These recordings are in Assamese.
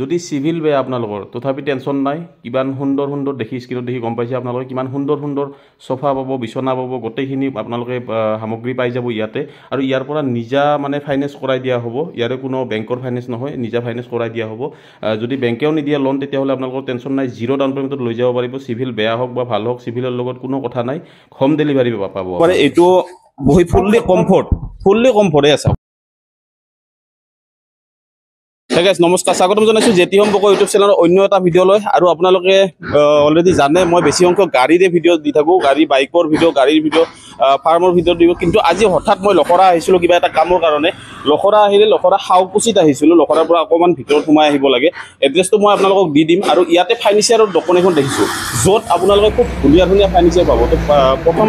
যদি চিভিল বেয়া আপোনালোকৰ তথাপি টেনশ্যন নাই কিমান সুন্দৰ সুন্দৰ দেখি স্ক্ৰীণত দেখি গম পাইছে আপোনালোকে কিমান সুন্দৰ সুন্দৰ চফা পাব বিচনা পাব গোটেইখিনি আপোনালোকে সামগ্ৰী পাই যাব ইয়াতে আৰু ইয়াৰ পৰা নিজা মানে ফাইনেন্স কৰাই দিয়া হ'ব ইয়াৰে কোনো বেংকৰ ফাইনেন্স নহয় নিজা ফাইনেন্স কৰাই দিয়া হ'ব যদি বেংকেও নিদিয়ে লোন তেতিয়াহ'লে আপোনালোকৰ টেনশ্যন নাই জিৰ' ডাউন পে'মেণ্টত লৈ যাব পাৰিব চিভিল বেয়া হওক বা ভাল হওক চিভিলৰ লগত কোনো কথা নাই হোম ডেলিভাৰী পাব এইটো ফুল্লি কমফৰ্ট ফুল্লি কমফৰ্টেই আছে গাইছ নমস্কাৰ স্বাগতম জনাইছোঁ জেটি বক ইউটিউব চেনেলৰ অন্য এটা ভিডিঅ'লৈ আৰু আপোনালোকে অলৰেডি জানে মই বেছি সংখ্যক গাড়ীৰে ভিডিঅ' দি থাকোঁ গাড়ী বাইকৰ ভিডিঅ' গাড়ীৰ ভিডিঅ' ফাৰ্মৰ ভিডিঅ' দিব কিন্তু আজি হঠাৎ মই লখৰা আহিছিলোঁ কিবা এটা কামৰ কাৰণে লখৰা আহিলে লখৰা শাওকুচিত আহিছিলোঁ লখৰাৰ পৰা অকণমান ভিতৰত সোমাই আহিব লাগে এড্ৰেছটো মই আপোনালোকক দি দিম আৰু ইয়াতে ফাৰ্নিচাৰৰ দোকান এখন দেখিছোঁ য'ত আপোনালোকে খুব ধুনীয়া ধুনীয়া ফাৰ্নিচাৰ পাব তো প্ৰথম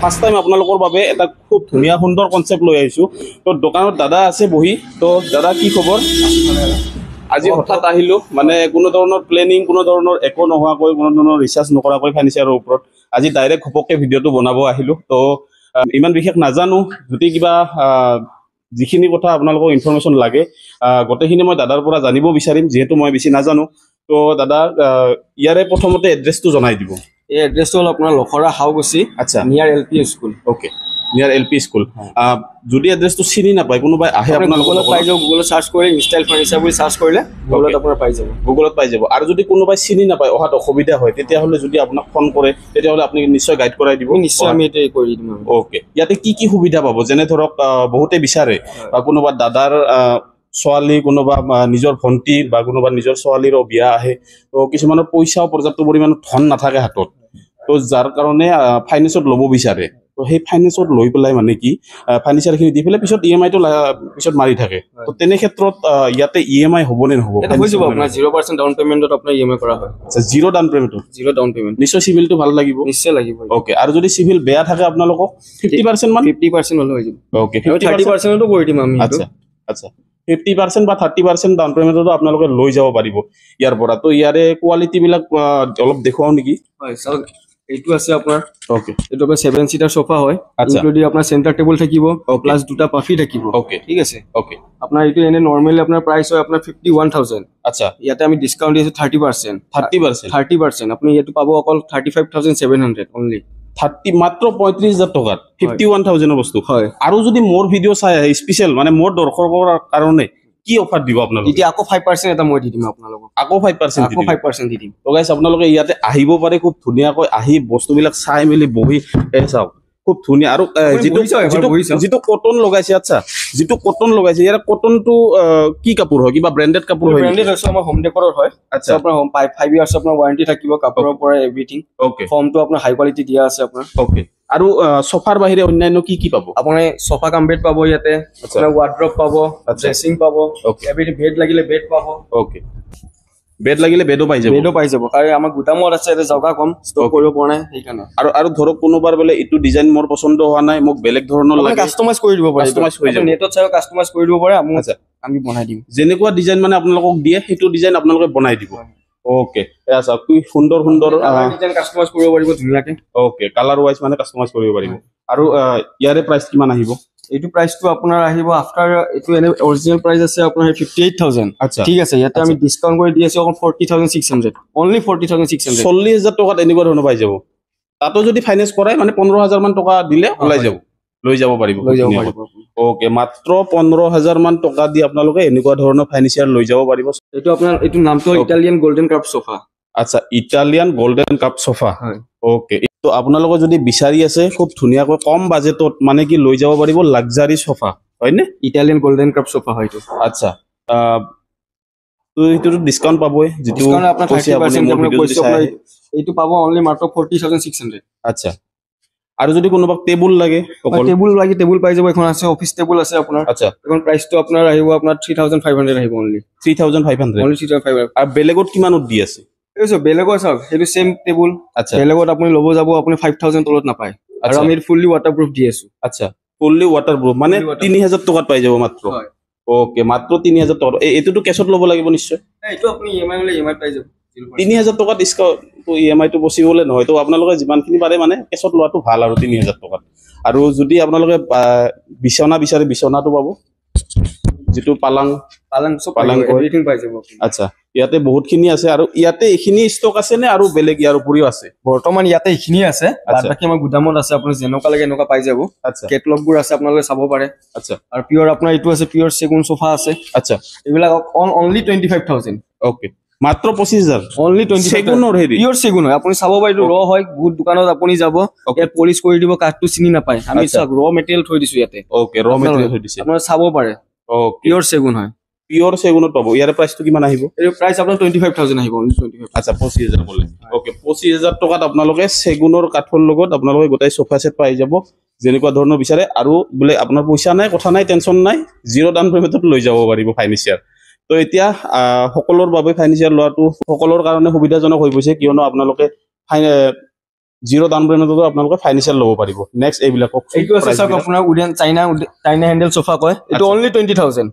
ফাৰ্ষ্ট টাইম আপোনালোকৰ বাবে এটা খুব ধুনীয়া সুন্দৰ কনচেপ্ট লৈ আহিছোঁ তো দোকানত দাদা আছে বহি তো দাদা কি খবৰ আজি হঠাৎ আহিলো মানে কোনো ধৰণৰ প্লেনিং কোনো ধৰণৰ একো নোহোৱাকৈ কোনো ধৰণৰ ৰিচাৰ্জ নকৰাকৈ ফাইনেন্সিয়েলৰ ওপৰত আজি ডাইৰেক্ট ঘপককৈ ভিডিঅ'টো বনাব আহিলো তো ইমান বিশেষ নাজানো যদি কিবা যিখিনি কথা আপোনালোকক ইনফৰমেশ্যন লাগে গোটেইখিনি মই দাদাৰ পৰা জানিব বিচাৰিম যিহেতু মই বেছি নাজানো তো দাদা ইয়াৰে প্ৰথমতে এড্ৰেছটো জনাই দিব এই এড্ৰেছটো হ'ল আপোনাৰ লখৰা হাউগুচি আচ্ছা near L P school okay near L P school যদি এড্ৰেছটো চিনি নাপায় কোনোবাই আহে গুগলত চাৰ্চ কৰি ষ্টাইল ফাৰ্নিচাৰ বুলি চাৰ্চ কৰিলে গুগলত আপোনাৰ পাই যাব গুগলত পাই যাব আৰু যদি কোনোবাই চিনি নাপায় অহাত অসুবিধা হয় তেতিয়াহ'লে যদি আপোনাক ফোন কৰে তেতিয়াহ'লে আপুনি নিশ্চয় গাইড কৰাই দিব নিশ্চয় আমি এইটোৱে কৰি দিম অ'কে ইয়াতে কি কি সুবিধা পাব যেনে ধৰক বহুতে বিচাৰে বা কোনোবা দাদাৰ ছোৱালী কোনোবা নিজৰ ভণ্টি বা কোনোবা নিজৰ ছোৱালীৰো বিয়া আহে তো কিছুমানৰ পইচাও পৰ্যাপ্ত পৰিমাণৰ ধন নাথাকে হাতত তো যাৰ কাৰণে ফাইনেন্সত ল'ব বিচাৰে তো সেই ফাইনেন্সত লৈ পেলাই মানে কি ফাৰ্নিচাৰখিনি দি পেলাই পিছত ই এম আইটো পিছত মাৰি থাকে তো তেনে ক্ষেত্ৰত ইয়াতে ই এম আই হ'ব নে নহ'ব e আৰু যদি চিভিল বেয়া থাকে আপোনালোকক বা থাৰ্টি পাৰ্চেণ্ট ডাউন পেমেণ্টতো আপোনালোকে লৈ যাব পাৰিব ইয়াৰ পৰা তো ইয়াৰে কোৱালিটিবিলাক অলপ দেখুৱাওঁ নেকি এইটো আছে আপোনাৰ ওকে এটো আপোনাৰ 7 সিটাৰ সোফা হয় আচ্ছা যদি আপোনাৰ সেন্টার টেবিল থাকিব প্লাস দুটা পাফি থাকিব ওকে ঠিক আছে ওকে আপোনাৰ এটো এনে নৰমালি আপোনাৰ প্ৰাইস হয় আপোনাৰ 51000 আচ্ছা ইয়াতে আমি ডিসকাউন্ট দিছো 30% 30% 30% আপুনি এটো পাবো অকল 35700 অনলি 30 মাত্র 35000 টাকা 51000 বস্তু হয় আৰু যদি মোৰ ভিডিও চাই স্পেশাল মানে মোৰ দৰকাৰৰ কাৰণে কি অফাৰ দিব আপোনালোকে এতিয়া আকৌ ফাইভ পাৰ্চেণ্ট এটা মই দি দিম আপোনালোকক আকৌ ফাইভ পাৰ্চেণ্ট আকৌ ফাইভ পাৰ্চেণ্ট দি দিম লগাইছে আপোনালোকে ইয়াতে আহিব পাৰে খুব ধুনীয়াকৈ আহি বস্তুবিলাক চাই মেলি বহি চাওক খুব ধুনীয়া আৰু যিটো যিটো কটন লগাইছে আচ্ছা যিটো কটন লগাইছে ইয়াৰ কটনটো কি কাপোৰ হয় কিবা ব্ৰেণ্ডেড কাপোৰ হয় ব্ৰেণ্ডেড হৈছে আমাৰ হোম ডেকৰৰ হয় আচ্ছা আপোনাৰ ফাইভ ইয়াৰ্ছ আপোনাৰ ৱাৰেণ্টি থাকিব কাপোৰৰ পৰা এভৰিথিং অ'কে ফৰ্মটো আপোনাৰ হাই কোৱালিটি দিয়া আছে আপোনাৰ অ'কে আৰু চফাৰ বাহিৰে অন্যান্য কি কি পাব আপুনি চফা কাম বেড পাব ইয়াতে ৱাৰ্ড্ৰপ পাব ড্ৰেছিং পাব বেড লাগিলে বেড পাব অ'কে বেড লাগিলে বেডো পাই যাব বেডো পাই যাব আৰু আমাৰ গোদামত আছে এটা জগা কম ষ্টক কৰিব পৰা নাই সেইকাৰণে আৰু আৰু ধৰক কোনোবাৰ বোলে এইটো ডিজাইন মোৰ পচন্দ হোৱা নাই মোক বেলেগ ধৰণৰ লাগে কাষ্টমাইজ কৰি দিব পাৰে কাষ্টমাইজ কৰি যাব নেটত চাই কাষ্টমাইজ কৰি দিব পাৰে আমি বনাই দিম যেনেকুৱা ডিজাইন মানে আপোনালোকক দিয়ে সেইটো ডিজাইন আপোনালোকে বনাই দিব ওকে এয়া সব কি সুন্দৰ সুন্দৰ ডিজাইন কাস্টমাইজ কৰিব পাৰিব ধুনিয়াকে ওকে কালাৰ ওয়াইজ মানে কাস্টমাইজ কৰিব পাৰিব আৰু ইয়াৰে প্ৰাইচ কিমান আহিব এইটো প্ৰাইচটো আপোনাৰ আহিব আফটাৰ এইটো এনে অৰিজিনেল প্ৰাইচ আছে আপোনাৰ ফিফটি এইট থাউজেণ্ড আচ্ছা ঠিক আছে ইয়াতে আমি ডিছকাউণ্ট কৰি দি আছো অকণ forty thousand six hundred only forty thousand six hundred চল্লিছ হাজাৰ টকাত এনেকুৱা ধৰণৰ পাই যাব তাতো যদি ফাইনেন্স কৰায় মানে পোন্ধৰ হাজাৰমান টকা দিলে ওলাই যাব লৈ যাব পাৰিব অ'কে মাত্ৰ পোন্ধৰ হাজাৰ টকা দি আপোনালোকে এনেকুৱা ধৰণৰ ফাইনেঞ্চিয়াৰ লৈ যাব পাৰিব এইটো আপোনাৰ এইটো নামটো ইটালিয়ান গল্ডেন কাপ চোফা আচ্ছা Italian golden cup sofa okay এইটো আপোনালোকে যদি বিচাৰি আছে খুব ধুনীয়াকৈ কম বাজেটত মানে কি লৈ যাব পাৰিব লাগজাৰী চোফা হয়নে ইটালিয়ান গল্ডেন কাপ চোফা হয় আচ্ছা ডিছকাউণ্ট পাবই যিটো আৰু যদি কোনোবাক টেবুল লাগে টেবুল লাগে টেবুল পাই যাব এখন আছে অফিচ টেবুল আছে আপোনাৰ আচ্ছা এখন প্ৰাইচটো আপোনাৰ আহিব আপোনাৰ থ্ৰী থাউজেণ্ড ফাইভ হাণ্ড্ৰেড আহিব only three thousand five hundred three thousand five আৰু বেলেগত কিমানত দি আছে বেলেগৰ চাওক সেইটো চেম টেবুল আচ্ছা বেলেগত আপুনি ল'ব যাব আপুনি ফাইভ থাউজেণ্ড তলত নাপায় আৰু আমি ফুল্লি ৱাটাৰ প্ৰুফ দি আছো আচ্ছা ফুল্লি ৱাটাৰ প্ৰুফ মানে তিনি হাজাৰ টকাত পাই যাব মাত্ৰ অ'কে মাত্ৰ তিনি হাজাৰ টকাত এইটোতো কেছত ল'ব লাগিব নিশ্চয় এইটো আপুনি ই এম আই হ'লে ই এম আই পাই যাব তিনি হাজাৰ টকাত ডিচকাউণ্টটো ই এম আইটো বচিবলৈ নহয়তো আপোনালোকে যিমানখিনি পাৰে মানে কেছত লোৱাটো ভাল আৰু তিনি হাজাৰ টকাত আৰু যদি আপোনালোকে বিচনা বিচাৰে বিচনাটো পাব যিটো পালাং পালাং পালাং পাই যাব আচ্ছা ইয়াতে বহুতখিনি আছে আৰু ইয়াতে এইখিনি ষ্টক আছেনে আৰু বেলেগ ইয়াৰ উপৰিও আছে বৰ্তমান ইয়াতে এইখিনি আছে বাকী আমাৰ গুদামত আছে আপুনি যেনেকুৱা লাগে এনেকুৱা পাই যাব আচ্ছা কেটলগবোৰ আছে আপোনালোকে চাব পাৰে আচ্ছা আৰু পিয়ৰ আপোনাৰ এইটো আছে পিয়ৰ চেগুন চোফা আছে আচ্ছা এইবিলাক only twenty five thousand okay মাত্ৰ পঁচিছ হাজাৰ চেগুন আপুনি চাব বাৰু ৰ হয় গুট দোকানত আপুনি যাব পলিচ কৰি দিব কাঠটো চিনি নাপায় আমি চাওক ৰ মেটেৰিয়েল থৈ দিছো ইয়াতে চাব পাৰে পিয়ৰ চেগুন হয় পিয়ৰ চেগুনত পাব ইয়াৰ প্ৰাইচটো কিমান আহিব প্ৰাইচ আপোনাৰ টুৱেণ্টি ফাইভ থাউজেণ্ড আহিব আচ্ছা পঁচিছ হাজাৰ বোলে অ'কে পঁচিছ হাজাৰ টকাত আপোনালোকে চেগুনৰ কাঠৰ লগত আপোনালোকে গোটেই চোফা চেট পাই যাব যেনেকুৱা ধৰণৰ বিচাৰে আৰু বোলে আপোনাৰ পইচা নাই কথা নাই টেনচন নাই জিৰ' ডাউন পেমেণ্টত লৈ যাব পাৰিব ফাইনেঞ্চিয়াৰ তো এতিয়া সকলোৰ বাবে ফাইনেন্সিয়েল লোৱাটো সকলোৰ কাৰণে সুবিধাজনক হৈ গৈছে কিয়নো আপোনালোকে জিৰ' ডাউন পেমেণ্টতো আপোনালোকে ফাইনেন্সিয়েল ল'ব পাৰিব নেক্সট এইবিলাক চাইনা হেণ্ডেল চোফা কয় অনলি টুৱেণ্টি থাউজেণ্ড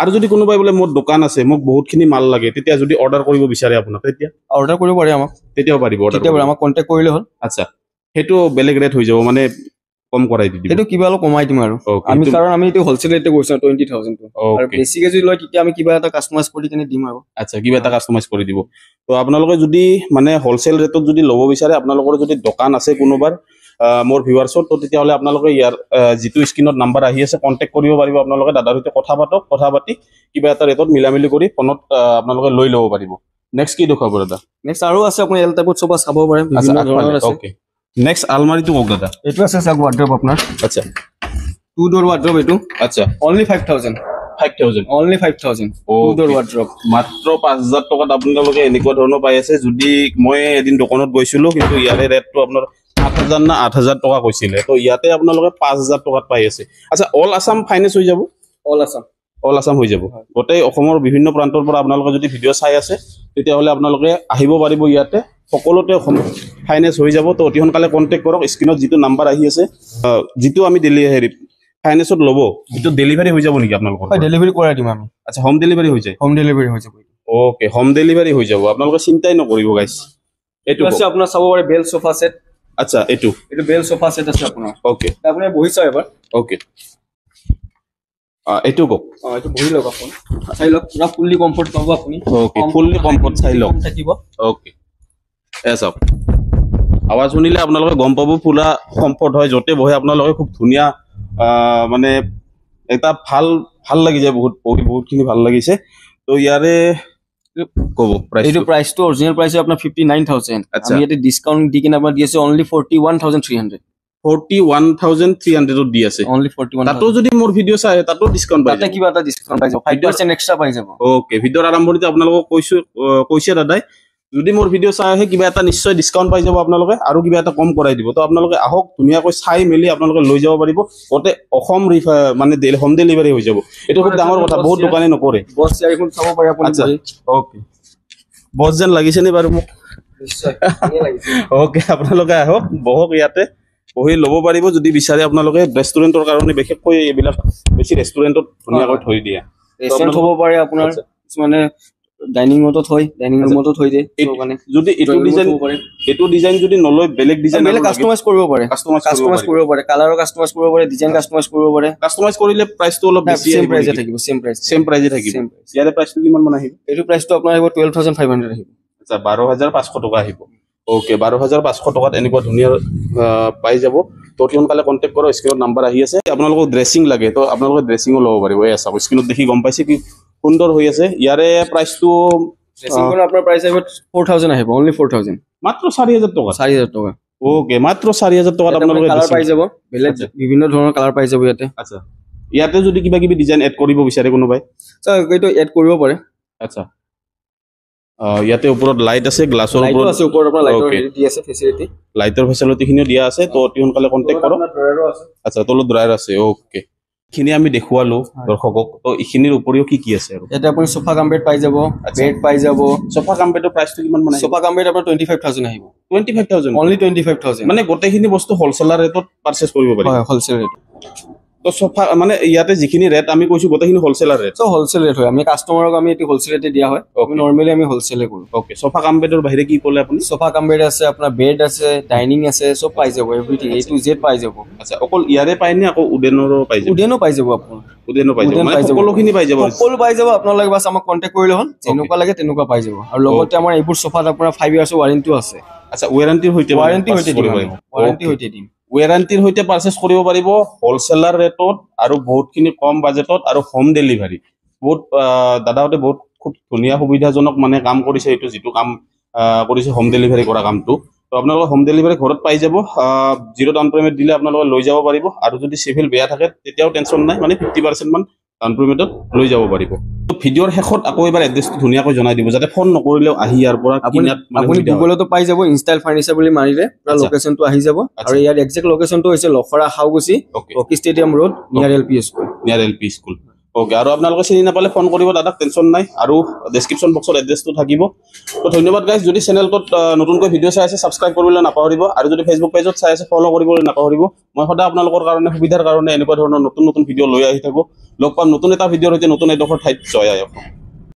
আৰু যদি কোনোবাই বোলে মোৰ দোকান আছে মোক বহুতখিনি মাল লাগে তেতিয়া যদি অৰ্ডাৰ কৰিব বিচাৰে আপোনাক তেতিয়া অৰ্ডাৰ কৰিব পাৰে আমাক তেতিয়াও পাৰিব আমাক কণ্টেক্ট কৰিলে হ'ল আচ্ছা সেইটো বেলেগ ৰেট হৈ যাব মানে কম কৰাই দি দিম সেইটো কিবা অলপ কমাই দিম আৰু আমি কাৰণ আমি এইটো হোলচেল ৰেটতে কৈছো টুৱেণ্টি আৰু বেছিকে যদি লয় তেতিয়া আমি কিবা এটা কাষ্টমাইজ কৰি কিনে দিম আৰু আচ্ছা কিবা এটা কাষ্টমাইজ কৰি দিব তো আপোনালোকে যদি মানে হোলচেল ৰেটত যদি ল'ব বিচাৰে আপোনালোকৰ যদি দোকান আছে কোনোবাৰ মোৰ ভিউৱাৰ্ছত তো তেতিয়াহ'লে আপোনালোকে ইয়াৰ যিটো স্ক্ৰীনত নাম্বাৰ আহি আছে কণ্টেক্ট কৰিব পাৰিব আপোনালোকে দাদাৰ সৈতে কথা পাতক কথা পাতি কিবা এটা ৰেটত মিলা কৰি ফোনত আপোনালোকে লৈ ল'ব পাৰিব নেক্সট কি দেখুৱাব দাদা নেক্সট আৰু আছে আপুনি এল টাইপত চব চাব পাৰে নেক্সট আলমারিটো কোক দাদা এটো আছে স্যার ওয়ার্ডরোব আপনার আচ্ছা টু ডোর ওয়ার্ডরোব এটো আচ্ছা only 5000 5000 only 5000 two door wardrobe মাত্র 5000 টাকা আপনারা লগে এনেকো ধরনো পাই আছে যদি মই এদিন দোকানত গৈছিল কিন্তু ইয়ারে রেটটো আপনার 7000 না 8000 টাকা কইছিলে তো ইয়াতে আপনারা লগে 5000 টাকা পাই আছে আচ্ছা অল আসাম ফাইনান্স হই যাব অল আসাম অল আসাম হয়ে যাব গোটেই বিভিন্ন প্ৰান্তৰ আপনাৰ যদি ভিডিও চাই আছে তেতিয়াহলে আপনাদেৰ আহিব পাৰিব ইয়াতে সকলতে ফাইনেন্স হয়ে যাব তো অতি সালে কন্টেক্ট কৰক স্ক্ৰিনত যদি নাম্বাৰ আহি আছে যদি আমি দিল্লি হেৰি ফাইনেন্স লব এটা ডেলিভারি হয়ে যাব নাকি আপনার ডেলিভারি করে দিম আমি আচ্ছা হোম ডেলিভারি হয়ে যায় হোম ডেলিভারি হয়ে যাব ওকে হোম ডেলিভারি হয়ে যাব আপনাদের চিন্তাই নকরব গাইজ এই আছে আপনার চাব বেল সোফা সেট আচ্ছা এই বেল সোফা সেট আছে আপনার ওকে আপনি বহিছ এবার ওকে এইটো কওক অ এটো ভৰি লগ আপোন গম পাবো পুরা কমফর্ট হয় জতে বহে আপনালোকে খুব ধুনিয়া মানে এটা ভাল ভাল লাগি বহুত বহুত ভাল লাগিছে তো ইয়ারে কব প্রাইস এইটো প্রাইস টু অরিজিনাল প্রাইস আপনা 59000 আমি এটা দি কিনা আপনা দিয়েছে অনলি 41300 আৰু কিবা এটা কম কৰাই দিব তো আপোনালোকে আহক ধুনীয়াকৈ চাই মেলি আপোনালোকে লৈ যাব পাৰিব গোটেই অসম মানে হোম ডেলিভাৰী হৈ যাব এইটো খুব ডাঙৰ কথা বহুত দোকানে নকৰে বছ যেন লাগিছেনে বাৰু মোক ওকে আপোনালোকে আহক বহক ইয়াতে পঢ়ি ল'ব পাৰিব যদি বিচাৰে আপোনালোকে ৰেষ্টুৰেণ্টৰ কাৰণে বিশেষকৈ এইবিলাক বেছি ৰেষ্টুৰেণ্টত ধুনীয়াকৈ থৈ দিয়ে ৰেষ্টুৰেণ্ট হ'ব পাৰে আপোনাৰ কিছুমানে ডাইনিঙতো থৈ ডাইনিং ৰুমতো থৈ দিয়ে যদি এইটো ডিজাইন এইটো ডিজাইন যদি নলয় বেলেগ ডিজাইন বেলেগ কাষ্টমাইজ কৰিব পাৰে কাষ্টমাইজ কৰিব পাৰে কালাৰ কাষ্টমাইজ কৰিব পাৰে ডিজাইন কাষ্টমাইজ কৰিব পাৰে কাষ্টমাইজ কৰিলে প্ৰাইচটো অলপ বেছি সেম প্ৰাইজে থাকিব সেম প্ৰাইজ সেম প্ৰাইজে থাকিব ইয়াৰে প্ৰাইচটো কিমান মান আহিব এইটো প্ৰাইচটো আপোনাৰ আহিব টুৱেলভ হাণ্ড্ৰেড আহিব আচ্ছা বাৰ টকা আহিব অ'কে বাৰ হাজাৰ পাঁচশ টকাত এনেকুৱা ধুনীয়া পাই যাব তো অতি সোনকালে কণ্টেক্ট কৰক স্ক্ৰীণত নাম্বাৰ আহি আছে আপোনালোকক ড্ৰেছিং লাগে তো আপোনালোকে ড্ৰেছিঙো ল'ব পাৰিব এই আছে স্ক্ৰীণত দেখি গম পাইছে কি সুন্দৰ হৈ আছে ইয়াৰে প্ৰাইচটো আপোনাৰ প্ৰাইচ আহিব ফ'ৰ থাউজেণ্ড আহিব অনলি ফ'ৰ থাউজেণ্ড মাত্ৰ চাৰি হাজাৰ টকা চাৰি হাজাৰ টকা অ'কে মাত্ৰ চাৰি হাজাৰ টকাত আপোনালোকে পাই যাব বেলেগ বিভিন্ন ধৰণৰ কালাৰ পাই যাব ইয়াতে আচ্ছা ইয়াতে যদি কিবা কিবি ডিজাইন এড কৰিব বিচাৰে কোনোবাই এইটো এড কৰিব পাৰে আচ্ছা ইয়াতে ওপৰত লাইট আছে গ্লাছৰ ওপৰত আছে ওপৰত আপোনাৰ লাইটৰ ফেসিলিটি আছে ফেসিলিটি লাইটৰ ফেসিলিটিখিনি দিয়া আছে তো অতি সোনকালে কন্টেক্ট কৰো আচ্ছা তলত ড্ৰায়াৰ আছে ওকে খিনি আমি দেখুৱালো দৰ্শকক তো ইখিনিৰ ওপৰিও কি কি আছে আৰু আপুনি সোফা কামবেট পাই যাব বেড পাই যাব সোফা কামবেটৰ প্ৰাইচটো কিমান মানে সোফা কামবেট আপোনাৰ 25000 আহিব 25000 অনলি 25000 মানে গোটেইখিনি বস্তু হোলসেলৰ ৰেটত পাৰচেজ কৰিব পাৰি হয় হোলসেল ৰেট তো চফা মানে ইয়াতে যিখিনি ৰেট আমি কৈছো গোটেইখিনি হ'লচেলাৰ ৰেট হ'লচেল ৰেট হয় আমি কাষ্টমাৰক আমি এইটো হ'লচেল ৰেটে দিয়া হয় নৰ্মেলি আমি হ'লচেলে কৰোঁ অ'কে চফা কাম বেডৰ বাহিৰে কি ক'লে আপুনি চফা কাম বেড আছে আপোনাৰ বেড আছে ডাইনিং আছে চব পাই যাব এভৰিথিং এইটো যে পাই যাব আচ্ছা অকল ইয়াৰে পায়নে আকৌ উডেনৰো পাই যাব উডেনো পাই যাব আপোনাৰ আপোনাৰ ফাইভ ইয়াৰ্ছ ৱাৰেণ্টিও আছে আচ্ছা ৱাৰেণ্টিৰ সৈতে ৱাৰেণ্টি সৈতে দিম ৱাৰেণ্টি সৈতে দিম ৱেৰাণ্টিৰ সৈতে পাৰ্চেচ কৰিব পাৰিব হ'লচেলাৰ ৰেটত আৰু বহুতখিনি কম বাজেটত আৰু হোম ডেলিভাৰী বহুত দাদাহঁতে বহুত খুব ধুনীয়া সুবিধাজনক মানে কাম কৰিছে এইটো যিটো কাম কৰিছে হোম ডেলিভাৰী কৰা কামটো তো আপোনালোকে হোম ডেলিভাৰী ঘৰত পাই যাব জিৰ' ডাউন পে'মেণ্ট দিলে আপোনালোকে লৈ যাব পাৰিব আৰু যদি চিভিল বেয়া থাকে তেতিয়াও টেনশ্যন নাই মানে ফিফটি পাৰ্চেণ্টমান কাণপুৰ লৈ যাব পাৰিব ভিডিঅ'ৰ শেষত আকৌ এবাৰ এড্ৰেছটো ধুনীয়াকৈ জনাই দিব যাতে ফোন নকৰিলেও আহি ইয়াৰ পৰা আপুনি গুগলতো পাই যাব ইনষ্টাইল ফাৰ্নিচাৰ বুলি মাৰিলে পূৰা লোকেশ্যনটো আহি যাব আৰু ইয়াৰ একজেক্ট লোকেশ্যনটো হৈছে লখৰা হাউগুচি hockey stadium road near L school near L school okay আৰু আপোনালোকে চিনি নাপালে ফোন কৰিব দাদাক টেনশ্যন নাই আৰু ডিছক্ৰিপশ্যন বক্সৰ এড্ৰেছটো থাকিব তো ধন্যবাদ গাইজ যদি চেনেলটোত নতুনকৈ ভিডিঅ' চাই আছে ছাবস্ক্ৰাইব কৰিবলৈ নাপাহৰিব আৰু যদি ফেচবুক পেজত চাই আছে ফ'ল' কৰিবলৈ নাপাহৰিব মই সদায় আপোনালোকৰ কাৰণে সুবিধাৰ কাৰণে এনেকুৱা ধৰণৰ নতুন নতুন ভিডিঅ' লৈ আহি থাকোঁ লগ পাম নতুন এটা ভিডিঅ'ৰ সৈতে নতুন এডোখৰ ঠাইত জয় আয়